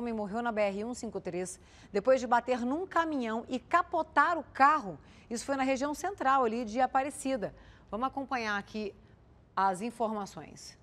homem morreu na BR-153 depois de bater num caminhão e capotar o carro. Isso foi na região central ali de Aparecida. Vamos acompanhar aqui as informações.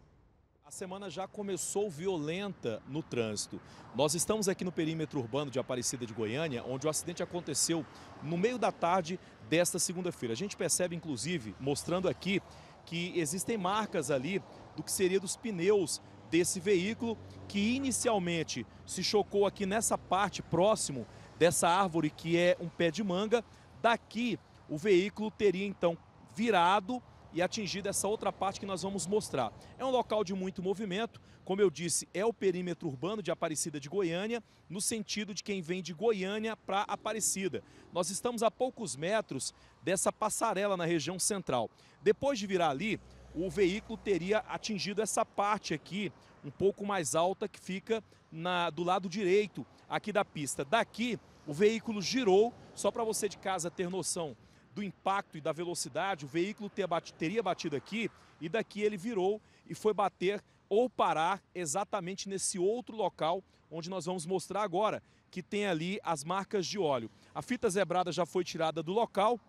A semana já começou violenta no trânsito. Nós estamos aqui no perímetro urbano de Aparecida de Goiânia, onde o acidente aconteceu no meio da tarde desta segunda-feira. A gente percebe, inclusive, mostrando aqui, que existem marcas ali do que seria dos pneus desse veículo que inicialmente se chocou aqui nessa parte próximo dessa árvore que é um pé de manga. Daqui o veículo teria então virado e atingido essa outra parte que nós vamos mostrar. É um local de muito movimento, como eu disse, é o perímetro urbano de Aparecida de Goiânia, no sentido de quem vem de Goiânia para Aparecida. Nós estamos a poucos metros dessa passarela na região central. Depois de virar ali, o veículo teria atingido essa parte aqui, um pouco mais alta, que fica na, do lado direito aqui da pista. Daqui, o veículo girou, só para você de casa ter noção do impacto e da velocidade, o veículo ter bat, teria batido aqui e daqui ele virou e foi bater ou parar exatamente nesse outro local onde nós vamos mostrar agora, que tem ali as marcas de óleo. A fita zebrada já foi tirada do local,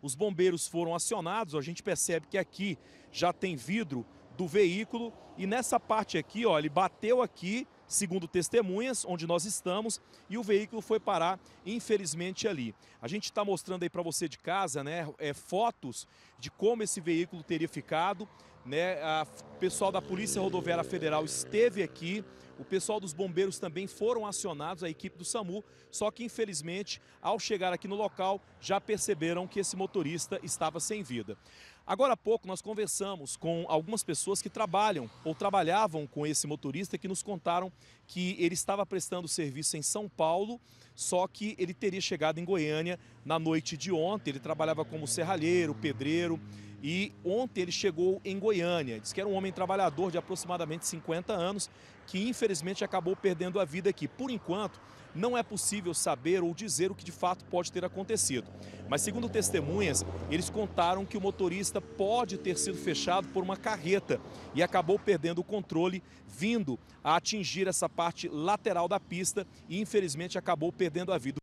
os bombeiros foram acionados, a gente percebe que aqui já tem vidro do veículo e nessa parte aqui, ó, ele bateu aqui, segundo testemunhas, onde nós estamos, e o veículo foi parar, infelizmente, ali. A gente está mostrando aí para você de casa, né, é, fotos de como esse veículo teria ficado, né, a pessoal da Polícia Rodoviária Federal esteve aqui, o pessoal dos bombeiros também foram acionados, a equipe do SAMU, só que infelizmente, ao chegar aqui no local, já perceberam que esse motorista estava sem vida. Agora há pouco nós conversamos com algumas pessoas que trabalham ou trabalhavam com esse motorista que nos contaram que ele estava prestando serviço em São Paulo, só que ele teria chegado em Goiânia na noite de ontem. Ele trabalhava como serralheiro, pedreiro, e ontem ele chegou em Goiânia. Diz que era um homem trabalhador de aproximadamente 50 anos que infelizmente acabou perdendo a vida aqui. Por enquanto, não é possível saber ou dizer o que de fato pode ter acontecido. Mas, segundo testemunhas, eles contaram que o motorista pode ter sido fechado por uma carreta e acabou perdendo o controle, vindo a atingir essa parte lateral da pista e, infelizmente, acabou perdendo a vida.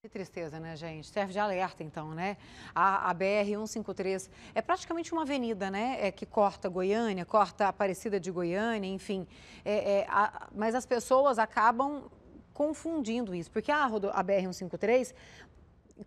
Que tristeza, né, gente? Serve de alerta, então, né? A, a BR-153 é praticamente uma avenida, né? É, que corta Goiânia, corta Aparecida de Goiânia, enfim. É, é, a, mas as pessoas acabam confundindo isso, porque a, a BR-153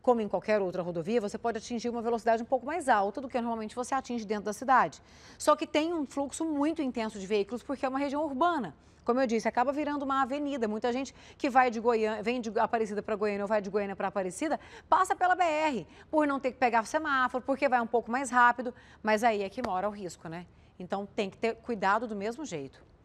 como em qualquer outra rodovia, você pode atingir uma velocidade um pouco mais alta do que normalmente você atinge dentro da cidade. Só que tem um fluxo muito intenso de veículos porque é uma região urbana como eu disse, acaba virando uma avenida. Muita gente que vai de Goiânia, vem de Aparecida para Goiânia ou vai de Goiânia para Aparecida, passa pela BR, por não ter que pegar semáforo, porque vai um pouco mais rápido, mas aí é que mora o risco, né? Então tem que ter cuidado do mesmo jeito.